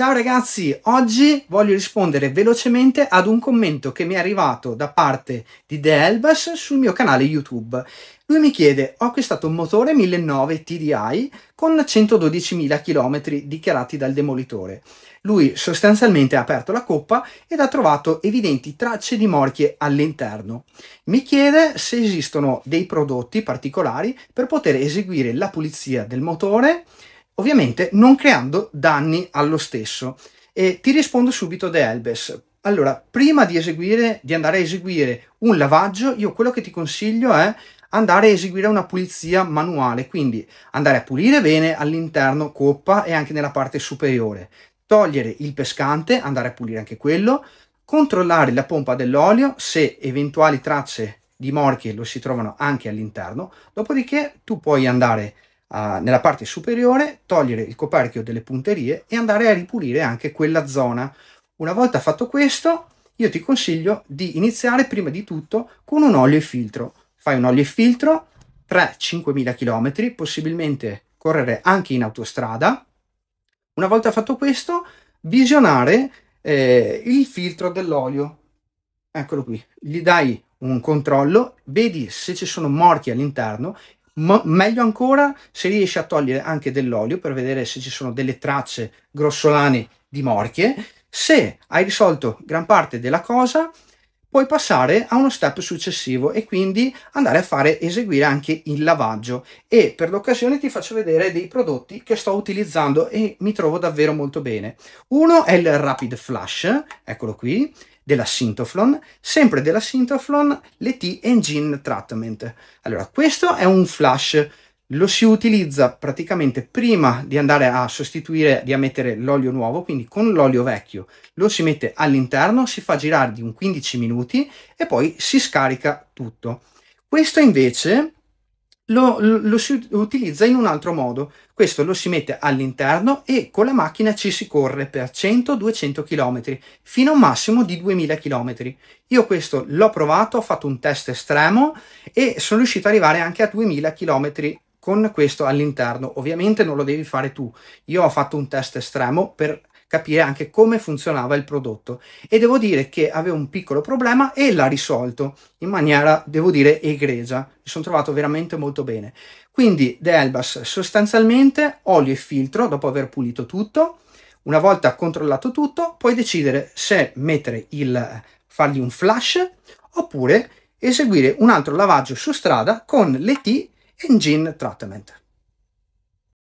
Ciao ragazzi, oggi voglio rispondere velocemente ad un commento che mi è arrivato da parte di The Elbas sul mio canale YouTube. Lui mi chiede, ho acquistato un motore 1009 TDI con 112.000 km dichiarati dal demolitore. Lui sostanzialmente ha aperto la coppa ed ha trovato evidenti tracce di morchie all'interno. Mi chiede se esistono dei prodotti particolari per poter eseguire la pulizia del motore ovviamente non creando danni allo stesso. E ti rispondo subito The Elbes. Allora, prima di, eseguire, di andare a eseguire un lavaggio, io quello che ti consiglio è andare a eseguire una pulizia manuale, quindi andare a pulire bene all'interno coppa e anche nella parte superiore, togliere il pescante, andare a pulire anche quello, controllare la pompa dell'olio se eventuali tracce di morchie lo si trovano anche all'interno, dopodiché tu puoi andare a uh, nella parte superiore, togliere il coperchio delle punterie e andare a ripulire anche quella zona. Una volta fatto questo, io ti consiglio di iniziare prima di tutto con un olio e filtro. Fai un olio e filtro 3-5.000 km, possibilmente correre anche in autostrada. Una volta fatto questo, visionare eh, il filtro dell'olio. Eccolo qui, gli dai un controllo, vedi se ci sono morti all'interno ma meglio ancora se riesci a togliere anche dell'olio per vedere se ci sono delle tracce grossolane di morchie. Se hai risolto gran parte della cosa, puoi passare a uno step successivo e quindi andare a fare eseguire anche il lavaggio e per l'occasione ti faccio vedere dei prodotti che sto utilizzando e mi trovo davvero molto bene. Uno è il Rapid Flush, eccolo qui, della Sintoflon, sempre della Sintoflon le t Engine Treatment. Allora, questo è un flash, lo si utilizza praticamente prima di andare a sostituire, di mettere l'olio nuovo, quindi con l'olio vecchio lo si mette all'interno, si fa girare di un 15 minuti e poi si scarica tutto. Questo invece lo, lo, si utilizza in un altro modo. Questo lo si mette all'interno e con la macchina ci si corre per 100-200 km, fino a un massimo di 2000 km. Io questo l'ho provato, ho fatto un test estremo e sono riuscito ad arrivare anche a 2000 km con questo all'interno. Ovviamente non lo devi fare tu. Io ho fatto un test estremo per capire anche come funzionava il prodotto e devo dire che avevo un piccolo problema e l'ha risolto in maniera, devo dire, egregia. Mi sono trovato veramente molto bene. Quindi Delbas sostanzialmente olio e filtro dopo aver pulito tutto. Una volta controllato tutto, puoi decidere se mettere il fargli un flash oppure eseguire un altro lavaggio su strada con l'ET Engine Treatment.